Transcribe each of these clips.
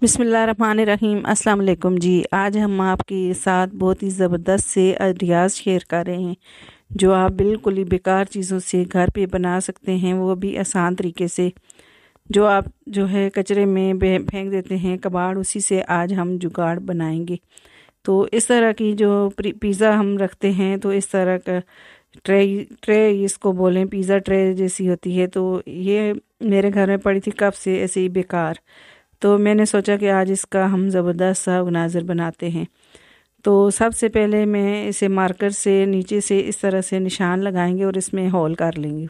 बिसमीम अस्सलाम वालेकुम जी आज हम आपके साथ बहुत ही ज़बरदस्त से रियाज शेयर कर रहे हैं जो आप बिल्कुल ही बेकार चीज़ों से घर पे बना सकते हैं वो भी आसान तरीके से जो आप जो है कचरे में फेंक देते हैं कबाड़ उसी से आज हम जुगाड़ बनाएंगे तो इस तरह की जो पिज़्ज़ा हम रखते हैं तो इस तरह का ट्रे ट्रे इसको बोलें पिज़्ज़ा ट्रे जैसी होती है तो ये मेरे घर में पड़ी थी कब से ऐसे ही बेकार तो मैंने सोचा कि आज इसका हम ज़बरदस्त सा नाजर बनाते हैं तो सबसे पहले मैं इसे मार्कर से नीचे से इस तरह से निशान लगाएंगे और इसमें हॉल कर लेंगे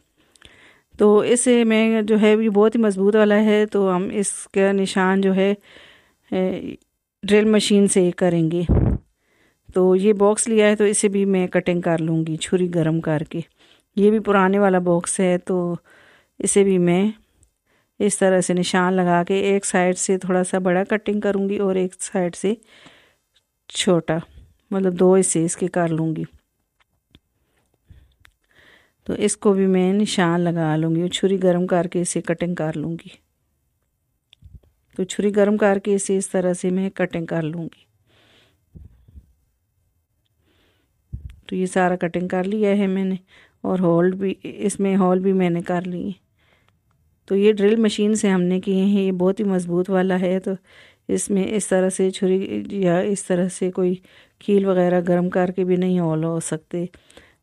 तो इसे मैं जो है ये बहुत ही मज़बूत वाला है तो हम इसका निशान जो है ड्रिल मशीन से करेंगे तो ये बॉक्स लिया है तो इसे भी मैं कटिंग कर लूँगी छुरी गर्म करके ये भी पुराने वाला बॉक्स है तो इसे भी मैं इस तरह से निशान लगा के एक साइड से थोड़ा सा बड़ा कटिंग करूँगी और एक साइड से छोटा मतलब दो हिस्से इसके कर लूँगी तो इसको भी मैं निशान लगा लूँगी और छुरी गर्म करके इसे कटिंग कर लूँगी तो छुरी गर्म करके इसे इस तरह से मैं कटिंग कर लूँगी तो ये सारा कटिंग कर लिया है मैंने और होल भी इसमें होल भी मैंने कर लिए तो ये ड्रिल मशीन से हमने किए हैं ये बहुत ही मज़बूत वाला है तो इसमें इस तरह से छुरी या इस तरह से कोई कील वगैरह गर्म करके भी नहीं ऑल हो सकते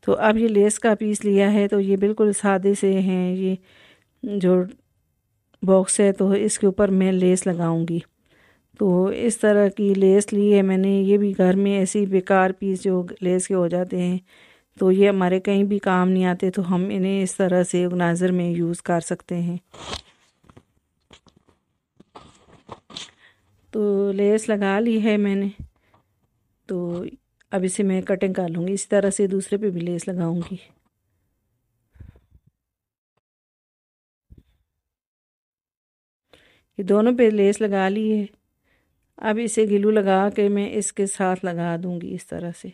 तो अब ये लेस का पीस लिया है तो ये बिल्कुल सादे से हैं ये जो बॉक्स है तो इसके ऊपर मैं लेस लगाऊंगी तो इस तरह की लेस ली है मैंने ये भी घर में ऐसी बेकार पीस जो लेस के हो जाते हैं तो ये हमारे कहीं भी काम नहीं आते तो हम इन्हें इस तरह से ऑर्गेनाइज़र में यूज़ कर सकते हैं तो लेस लगा ली है मैंने तो अब इसे मैं कटिंग कर लूँगी इस तरह से दूसरे पे भी लेस लगाऊंगी ये दोनों पे लेस लगा ली है अब इसे गिलू लगा के मैं इसके साथ लगा दूंगी इस तरह से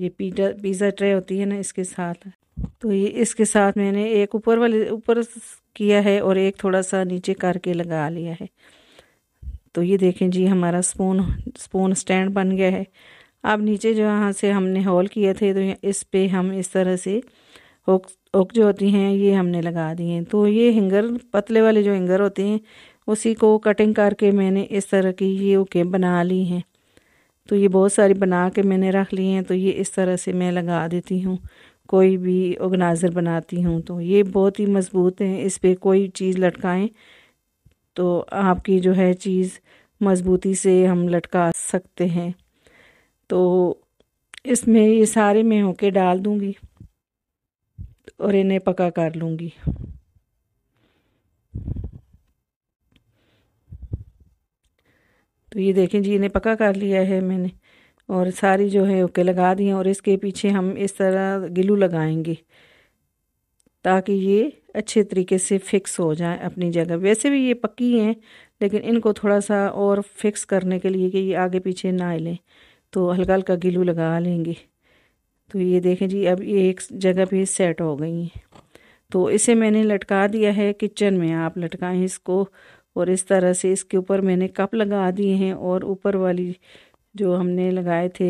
ये पिज्ज़ा पिज़्ज़ा ट्रे होती है ना इसके साथ तो ये इसके साथ मैंने एक ऊपर वाले ऊपर किया है और एक थोड़ा सा नीचे करके लगा लिया है तो ये देखें जी हमारा स्पून स्पून स्टैंड बन गया है अब नीचे जो यहाँ से हमने होल किए थे तो इस पे हम इस तरह से हुक हुक जो होती हैं ये हमने लगा दिए हैं तो ये हिंगर पतले वाले जो हिंगर होते हैं उसी को कटिंग करके मैंने इस तरह की ये ओके बना ली हैं तो ये बहुत सारी बना के मैंने रख ली हैं तो ये इस तरह से मैं लगा देती हूँ कोई भी ऑर्गेनाइज़र बनाती हूँ तो ये बहुत ही मज़बूत हैं इस पर कोई चीज़ लटकाएं तो आपकी जो है चीज़ मज़बूती से हम लटका सकते हैं तो इसमें ये सारे मैं होके डाल दूँगी और इन्हें पका कर लूँगी तो ये देखें जी इन्हें पक्का कर लिया है मैंने और सारी जो है ओके लगा दी हैं और इसके पीछे हम इस तरह गिलू लगाएंगे ताकि ये अच्छे तरीके से फिक्स हो जाए अपनी जगह वैसे भी ये पक्की हैं लेकिन इनको थोड़ा सा और फिक्स करने के लिए कि ये आगे पीछे ना लें तो हल्का हल्का गिलू लगा लेंगे तो ये देखें जी अब ये एक जगह पे सेट हो गई हैं तो इसे मैंने लटका दिया है किचन में आप लटकाएं इसको और इस तरह से इसके ऊपर मैंने कप लगा दिए हैं और ऊपर वाली जो हमने लगाए थे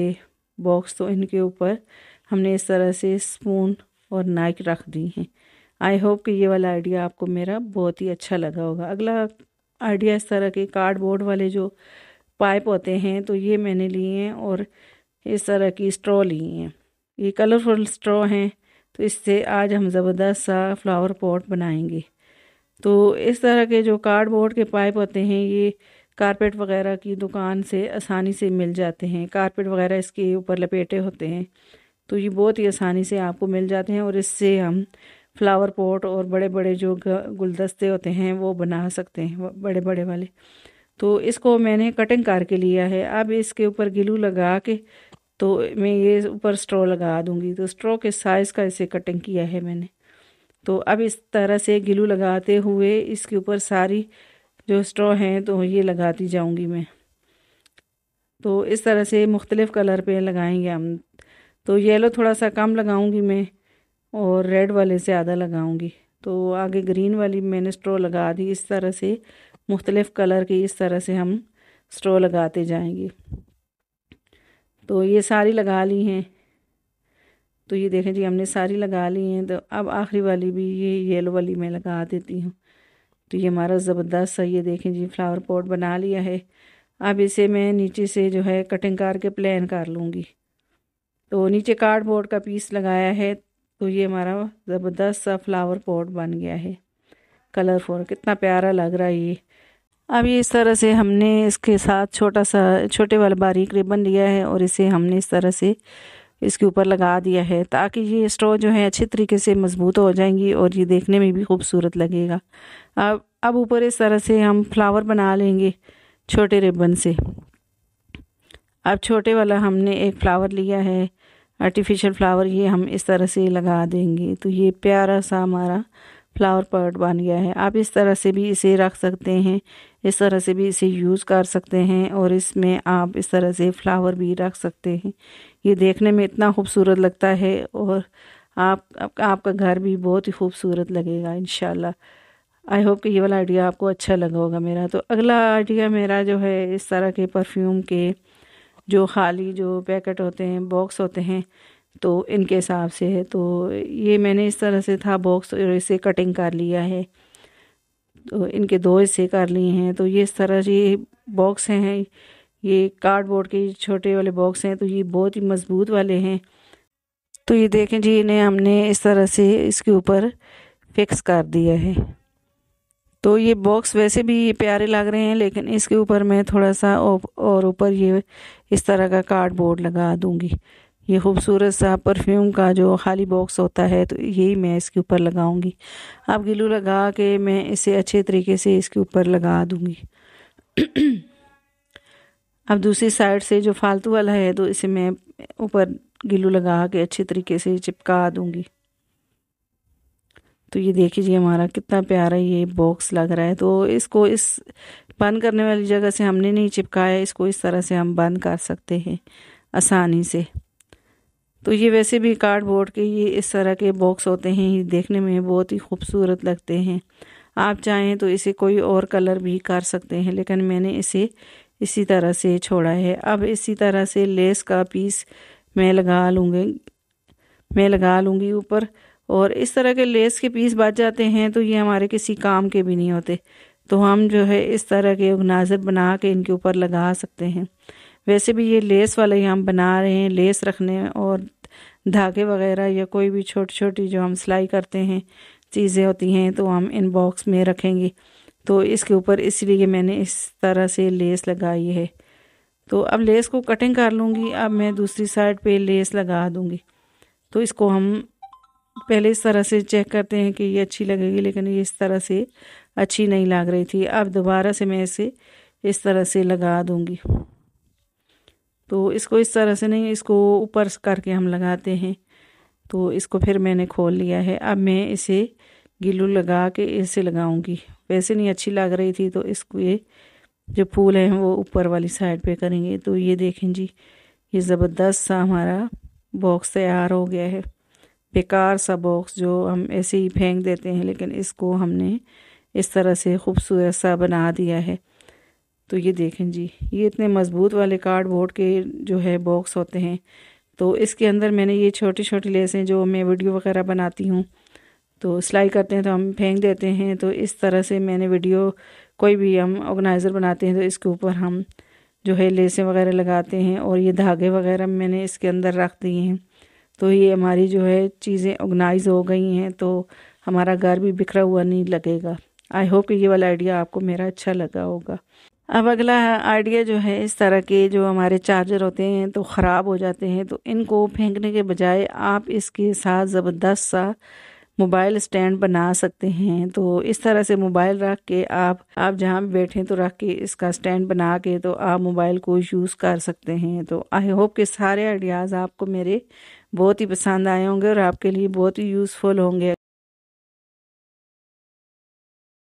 बॉक्स तो इनके ऊपर हमने इस तरह से स्पून और नाइक रख दी हैं आई होप कि ये वाला आइडिया आपको मेरा बहुत ही अच्छा लगा होगा अगला आइडिया इस तरह के कार्डबोर्ड वाले जो पाइप होते हैं तो ये मैंने लिए हैं और इस तरह की स्ट्रॉ ली हैं ये कलरफुल स्ट्रॉ हैं तो इससे आज हम ज़बरदस्त सा फ्लावर पॉट बनाएंगे तो इस तरह के जो कार्डबोर्ड के पाइप होते हैं ये कारपेट वगैरह की दुकान से आसानी से मिल जाते हैं कारपेट वगैरह इसके ऊपर लपेटे होते हैं तो ये बहुत ही आसानी से आपको मिल जाते हैं और इससे हम फ्लावर पॉट और बड़े बड़े जो गुलदस्ते होते हैं वो बना सकते हैं बड़े बड़े वाले तो इसको मैंने कटिंग करके लिया है अब इसके ऊपर गिलू लगा के तो मैं ये ऊपर स्ट्रॉ लगा दूंगी तो स्ट्रॉ के साइज़ का इसे कटिंग किया है मैंने तो अब इस तरह से गिलू लगाते हुए इसके ऊपर सारी जो स्ट्रॉ हैं तो ये लगाती जाऊंगी मैं तो इस तरह से मुख्तलिफ़ कलर पे लगाएंगे हम तो येलो थोड़ा सा कम लगाऊंगी मैं और रेड वाले ज़्यादा लगाऊंगी तो आगे ग्रीन वाली मैंने स्ट्रॉ लगा दी इस तरह से मुख्तलिफ़ कलर की इस तरह से हम स्ट्रॉ लगाते जाएंगे तो ये सारी लगा ली हैं तो ये देखें जी हमने सारी लगा ली हैं तो अब आखिरी वाली भी ये येलो वाली मैं लगा देती हूँ तो ये हमारा ज़बरदस्त है ये देखें जी फ्लावर पॉट बना लिया है अब इसे मैं नीचे से जो है कटिंग करके प्लान कर लूँगी तो नीचे कार्डबोर्ड का पीस लगाया है तो ये हमारा ज़बरदस्त सा फ्लावर पॉट बन गया है कलरफुल कितना प्यारा लग रहा है ये अब ये इस तरह से हमने इसके साथ छोटा सा छोटे वाला बारीक रिबन लिया है और इसे हमने इस तरह से इसके ऊपर लगा दिया है ताकि ये स्ट्रॉ जो है अच्छे तरीके से मज़बूत हो जाएंगी और ये देखने में भी खूबसूरत लगेगा अब अब ऊपर इस तरह से हम फ्लावर बना लेंगे छोटे रिबन से अब छोटे वाला हमने एक फ्लावर लिया है आर्टिफिशियल फ्लावर ये हम इस तरह से लगा देंगे तो ये प्यारा सा हमारा फ्लावर पॉट बन गया है आप इस तरह से भी इसे रख सकते हैं इस तरह से भी इसे यूज़ कर सकते हैं और इसमें आप इस तरह से फ्लावर भी रख सकते हैं ये देखने में इतना खूबसूरत लगता है और आप, आप आपका घर भी बहुत ही खूबसूरत लगेगा इन आई होप कि ये वाला आइडिया आपको अच्छा लगा होगा मेरा तो अगला आइडिया मेरा जो है इस तरह के परफ्यूम के जो खाली जो पैकेट होते हैं बॉक्स होते हैं तो इनके हिसाब से है तो ये मैंने इस तरह से था बॉक्स और तो इसे कटिंग कर लिया है तो इनके दो हिस्से कर लिए हैं तो ये इस तरह से बॉक्स हैं ये कार्डबोर्ड के छोटे वाले बॉक्स हैं तो ये बहुत ही मज़बूत वाले हैं तो ये देखें जी इन्हें हमने इस तरह से इसके ऊपर फिक्स कर दिया है तो ये बॉक्स वैसे भी प्यारे लग रहे हैं लेकिन इसके ऊपर मैं थोड़ा सा और ऊपर ये इस तरह का कार्डबोर्ड लगा दूँगी ये खूबसूरत सा परफ्यूम का जो खाली बॉक्स होता है तो यही मैं इसके ऊपर लगाऊंगी आप गिलू लगा के मैं इसे अच्छे तरीके से इसके ऊपर लगा दूंगी अब दूसरी साइड से जो फालतू वाला है तो इसे मैं ऊपर गिलू लगा के अच्छे तरीके से चिपका दूंगी तो ये देखिए जी हमारा कितना प्यारा ये बॉक्स लग रहा है तो इसको इस बंद करने वाली जगह से हमने नहीं चिपकाया इसको इस तरह से हम बंद कर सकते हैं आसानी से तो ये वैसे भी कार्डबोर्ड के ये इस तरह के बॉक्स होते हैं ये देखने में बहुत ही खूबसूरत लगते हैं आप चाहें तो इसे कोई और कलर भी कर सकते हैं लेकिन मैंने इसे इसी तरह से छोड़ा है अब इसी तरह से लेस का पीस मैं लगा लूँगी मैं लगा लूँगी ऊपर और इस तरह के लेस के पीस बच जाते हैं तो ये हमारे किसी काम के भी नहीं होते तो हम जो है इस तरह के उगनाजर बना के इनके ऊपर लगा सकते हैं वैसे भी ये लेस वाले ही हम बना रहे हैं लेस रखने और धागे वगैरह या कोई भी छोटी छोटी जो हम सिलाई करते हैं चीज़ें होती हैं तो हम इन बॉक्स में रखेंगे तो इसके ऊपर इसलिए मैंने इस तरह से लेस लगाई है तो अब लेस को कटिंग कर लूँगी अब मैं दूसरी साइड पे लेस लगा दूँगी तो इसको हम पहले इस तरह से चेक करते हैं कि ये अच्छी लगेगी लेकिन ये इस तरह से अच्छी नहीं लग रही थी अब दोबारा से मैं इसे इस तरह से लगा दूँगी तो इसको इस तरह से नहीं इसको ऊपर करके हम लगाते हैं तो इसको फिर मैंने खोल लिया है अब मैं इसे गिलू लगा के ऐसे लगाऊंगी वैसे नहीं अच्छी लग रही थी तो इसको ये जो फूल हैं वो ऊपर वाली साइड पे करेंगे तो ये देखें जी ये ज़बरदस्त सा हमारा बॉक्स तैयार हो गया है बेकार सा बॉक्स जो हम ऐसे ही फेंक देते हैं लेकिन इसको हमने इस तरह से खूबसूरत सा बना दिया है तो ये देखें जी ये इतने मज़बूत वाले कार्डबोर्ड के जो है बॉक्स होते हैं तो इसके अंदर मैंने ये छोटी छोटी लेसें जो मैं वीडियो वगैरह बनाती हूँ तो सिलाई करते हैं तो हम फेंक देते हैं तो इस तरह से मैंने वीडियो कोई भी हम ऑर्गेनाइज़र बनाते हैं तो इसके ऊपर हम जो है लेसें वगैरह लगाते हैं और ये धागे वगैरह मैंने इसके अंदर रख दिए हैं तो ये हमारी जो है चीज़ें ऑर्गेनाइज हो गई हैं तो हमारा घर भी बिखरा हुआ नहीं लगेगा आई होप कि ये वाला आइडिया आपको मेरा अच्छा लगा होगा अब अगला आइडिया जो है इस तरह के जो हमारे चार्जर होते हैं तो ख़राब हो जाते हैं तो इनको फेंकने के बजाय आप इसके साथ ज़बरदस्त सा मोबाइल स्टैंड बना सकते हैं तो इस तरह से मोबाइल रख के आप आप जहाँ भी बैठे तो रख के इसका स्टैंड बना के तो आप मोबाइल को यूज़ कर सकते हैं तो आई होप के सारे आइडियाज़ आपको मेरे बहुत ही पसंद आए होंगे और आपके लिए बहुत ही यूज़फुल होंगे